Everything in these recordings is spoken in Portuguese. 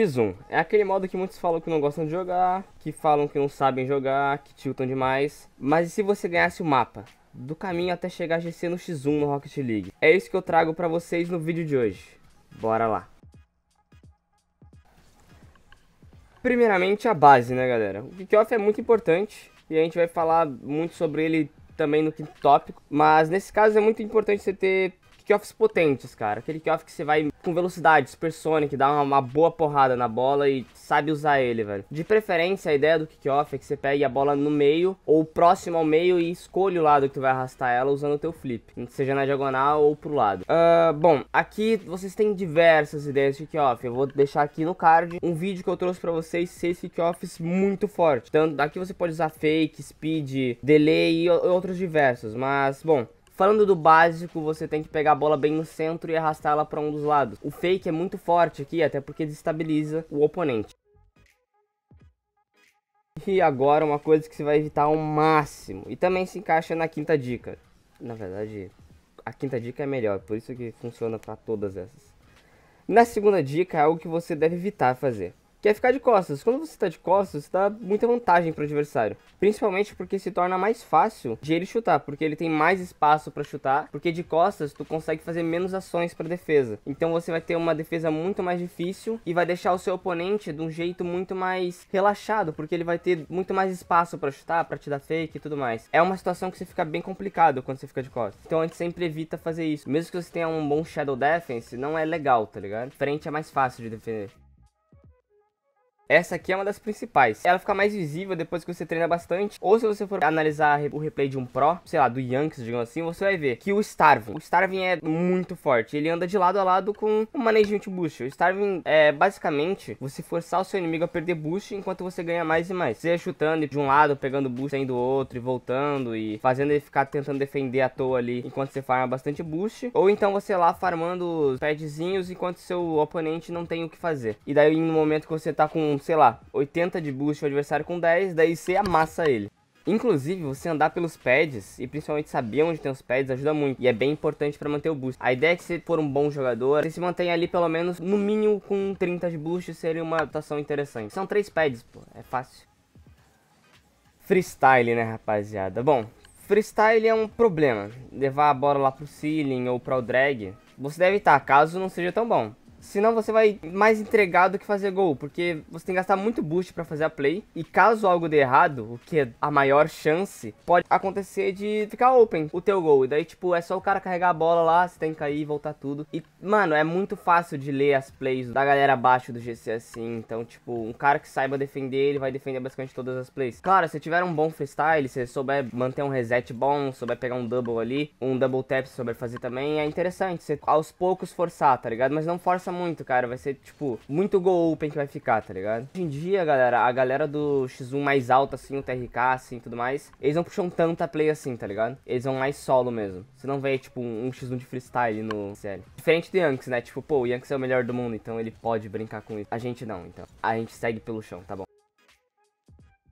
X1 é aquele modo que muitos falam que não gostam de jogar, que falam que não sabem jogar, que tiltam demais. Mas e se você ganhasse o mapa? Do caminho até chegar a GC no X1 no Rocket League. É isso que eu trago pra vocês no vídeo de hoje. Bora lá! Primeiramente a base, né galera? O kickoff é muito importante e a gente vai falar muito sobre ele também no quinto tópico. Mas nesse caso é muito importante você ter kickoffs potentes, cara. Aquele kickoff que você vai com velocidade, supersonic, dá uma, uma, boa porrada na bola e sabe usar ele, velho. De preferência, a ideia do kickoff é que você pegue a bola no meio ou próximo ao meio e escolha o lado que tu vai arrastar ela usando o teu flip, seja na diagonal ou pro lado. Uh, bom, aqui vocês têm diversas ideias de kickoff. Eu vou deixar aqui no card um vídeo que eu trouxe para vocês, seis kickoffs muito fortes. Então, aqui você pode usar fake, speed, delay e outros diversos, mas bom, Falando do básico, você tem que pegar a bola bem no centro e arrastá-la para um dos lados. O fake é muito forte aqui, até porque destabiliza o oponente. E agora uma coisa que você vai evitar ao máximo. E também se encaixa na quinta dica. Na verdade, a quinta dica é melhor, por isso que funciona para todas essas. Na segunda dica é algo que você deve evitar fazer que é ficar de costas. Quando você está de costas, dá muita vantagem para o adversário, principalmente porque se torna mais fácil de ele chutar, porque ele tem mais espaço para chutar, porque de costas tu consegue fazer menos ações para defesa. Então você vai ter uma defesa muito mais difícil e vai deixar o seu oponente de um jeito muito mais relaxado, porque ele vai ter muito mais espaço para chutar, para te dar fake e tudo mais. É uma situação que você fica bem complicado quando você fica de costas. Então a gente sempre evita fazer isso. Mesmo que você tenha um bom shadow defense, não é legal, tá ligado? Frente é mais fácil de defender. Essa aqui é uma das principais. Ela fica mais visível depois que você treina bastante. Ou se você for analisar o replay de um pro, sei lá, do Yankees, digamos assim, você vai ver que o Starvin, o Starvin é muito forte. Ele anda de lado a lado com o Management Boost. O Starvin é basicamente você forçar o seu inimigo a perder boost enquanto você ganha mais e mais. Você chutando de um lado, pegando boost, saindo do outro e voltando e fazendo ele ficar tentando defender à toa ali enquanto você farma bastante boost. Ou então você lá farmando os padzinhos enquanto seu oponente não tem o que fazer. E daí no momento que você tá com sei lá, 80 de boost, o adversário com 10, daí você amassa ele. Inclusive, você andar pelos pads e principalmente saber onde tem os pads ajuda muito e é bem importante para manter o boost. A ideia é que se for um bom jogador, você se mantém ali pelo menos no mínimo com 30 de boost seria uma adaptação interessante. São três pads, pô, é fácil. Freestyle, né, rapaziada? Bom, freestyle é um problema. Levar a bola lá pro ceiling ou pro drag, você deve estar, caso não seja tão bom. Senão você vai mais entregar do que fazer gol, porque você tem que gastar muito boost para fazer a play. E caso algo dê errado, o que é a maior chance, pode acontecer de ficar open o teu gol. E daí, tipo, é só o cara carregar a bola lá, você tem que cair, voltar tudo. E, mano, é muito fácil de ler as plays da galera abaixo do GC assim. Então, tipo, um cara que saiba defender, ele vai defender basicamente todas as plays. Claro, se tiver um bom freestyle, se souber manter um reset bom, souber pegar um double ali, um double tap, souber fazer também, é interessante. Você aos poucos forçar, tá ligado? Mas não força muito, cara. Vai ser, tipo, muito gol open que vai ficar, tá ligado? Hoje em dia, galera, a galera do X1 mais alta, assim, o TRK, assim, tudo mais, eles não puxam tanta play assim, tá ligado? Eles vão mais solo mesmo. Você não vê, tipo, um, um X1 de freestyle no sério. Diferente do Yanks, né? Tipo, pô, o Yanks é o melhor do mundo, então ele pode brincar com isso. A gente não, então. A gente segue pelo chão, tá bom?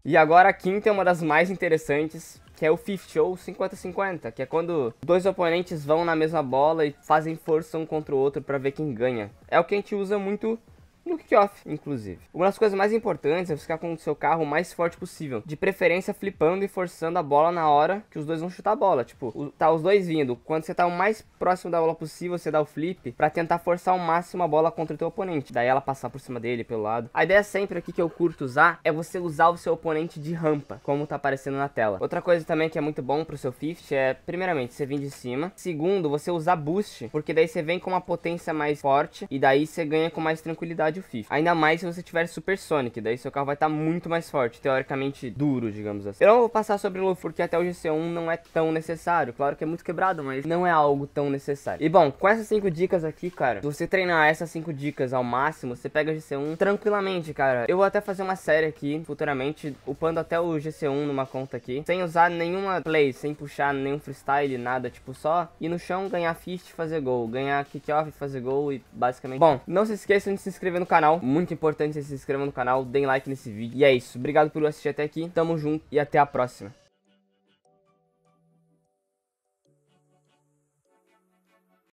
E agora a quinta é uma das mais interessantes, que é o 50 ou 50-50, que é quando dois oponentes vão na mesma bola e fazem força um contra o outro para ver quem ganha. É o que a gente usa muito no kickoff, inclusive. Uma das coisas mais importantes é ficar com o seu carro o mais forte possível, de preferência flipando e forçando a bola na hora que os dois vão chutar a bola. Tipo, o, tá os dois vindo. Quando você tá o mais próximo da bola possível, você dá o flip para tentar forçar ao máximo a bola contra o teu oponente. Daí ela passar por cima dele, pelo lado. A ideia sempre aqui que eu curto usar é você usar o seu oponente de rampa, como tá aparecendo na tela. Outra coisa também que é muito bom pro seu 50 é, primeiramente, você vir de cima. Segundo, você usar boost, porque daí você vem com uma potência mais forte e daí você ganha com mais tranquilidade de FIFA. Ainda mais se você tiver Super Sonic, daí seu carro vai estar tá muito mais forte, teoricamente duro, digamos assim. Eu não vou passar sobre o Luffy porque até o GC1 não é tão necessário. Claro que é muito quebrado, mas não é algo tão necessário. E bom, com essas 5 dicas aqui, cara, se você treinar essas 5 dicas ao máximo, você pega o GC1 tranquilamente, cara. Eu vou até fazer uma série aqui, futuramente, upando até o GC1 numa conta aqui, sem usar nenhuma play, sem puxar nenhum freestyle, nada, tipo só ir no chão, ganhar fist e fazer gol, ganhar kickoff e fazer gol e basicamente... Bom, não se esqueçam de se inscrever no no canal. Muito importante, vocês se inscrevam no canal, deem like nesse vídeo. E é isso. Obrigado por assistir até aqui. Tamo junto e até a próxima.